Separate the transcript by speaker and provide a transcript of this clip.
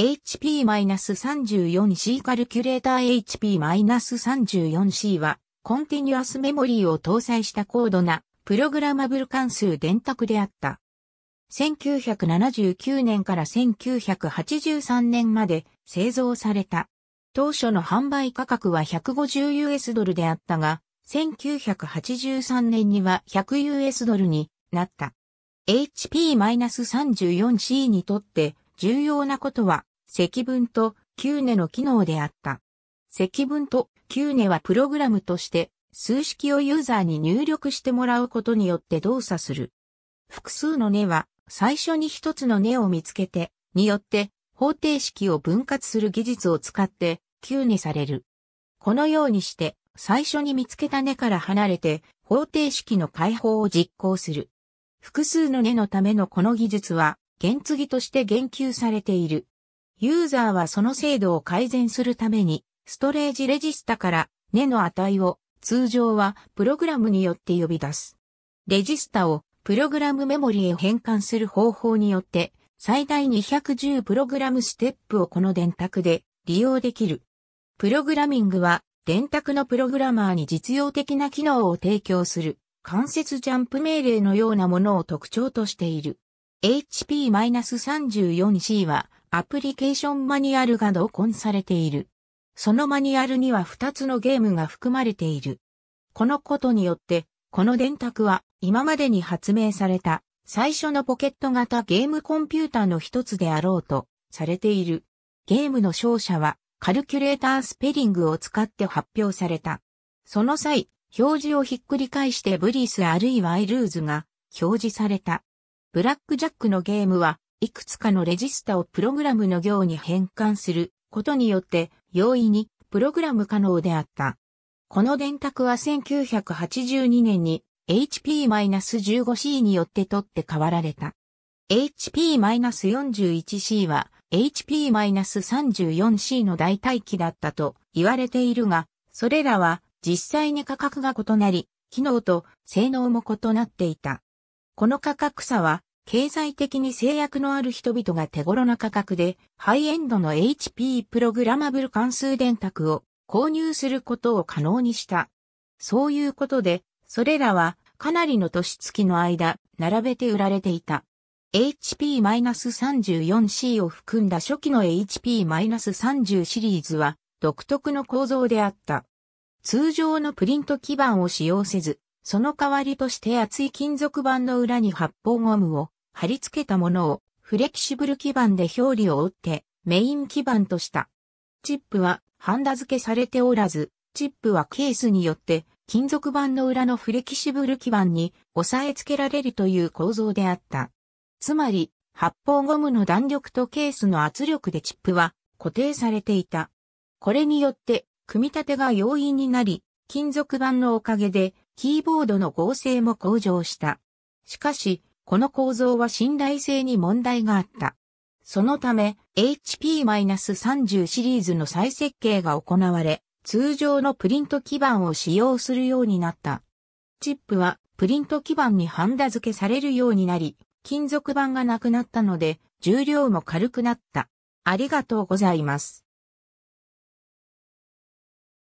Speaker 1: HP-34C カルキュレーター HP-34C は、コンティニュアスメモリーを搭載した高度な、プログラマブル関数電卓であった。1979年から1983年まで製造された。当初の販売価格は 150US ドルであったが、1983年には 100US ドルになった。HP-34C にとって重要なことは、積分とキューネの機能であった。積分とキューネはプログラムとして数式をユーザーに入力してもらうことによって動作する。複数の根は最初に一つの根を見つけて、によって方程式を分割する技術を使って9にされる。このようにして最初に見つけた根から離れて方程式の解放を実行する。複数の根のためのこの技術は原継ぎとして言及されている。ユーザーはその精度を改善するために、ストレージレジスタから根の値を通常はプログラムによって呼び出す。レジスタをプログラムメモリへ変換する方法によって最大210プログラムステップをこの電卓で利用できる。プログラミングは電卓のプログラマーに実用的な機能を提供する関節ジャンプ命令のようなものを特徴としている。HP-34C はアプリケーションマニュアルが同梱されている。そのマニュアルには2つのゲームが含まれている。このことによって、この電卓は今までに発明された最初のポケット型ゲームコンピューターの一つであろうとされている。ゲームの勝者はカルキュレータースペリングを使って発表された。その際、表示をひっくり返してブリスあるいはアイルーズが表示された。ブラックジャックのゲームはいくつかのレジスタをプログラムの行に変換することによって容易にプログラム可能であった。この電卓は1982年に HP-15C によって取って代わられた。HP-41C は HP-34C の代替機だったと言われているが、それらは実際に価格が異なり、機能と性能も異なっていた。この価格差は経済的に制約のある人々が手頃な価格で、ハイエンドの HP プログラマブル関数電卓を購入することを可能にした。そういうことで、それらはかなりの年月の間、並べて売られていた。HP-34C を含んだ初期の HP-30 シリーズは独特の構造であった。通常のプリント基板を使用せず、その代わりとして厚い金属板の裏に発泡ゴムを貼り付けたものをフレキシブル基板で表裏を打ってメイン基板とした。チップはハンダ付けされておらず、チップはケースによって金属板の裏のフレキシブル基板に押さえ付けられるという構造であった。つまり、発泡ゴムの弾力とケースの圧力でチップは固定されていた。これによって組み立てが容易になり、金属板のおかげでキーボードの合成も向上した。しかし、この構造は信頼性に問題があった。そのため、HP-30 シリーズの再設計が行われ、通常のプリント基板を使用するようになった。チップはプリント基板にハンダ付けされるようになり、金属板がなくなったので、重量も軽くなった。ありがとうございます。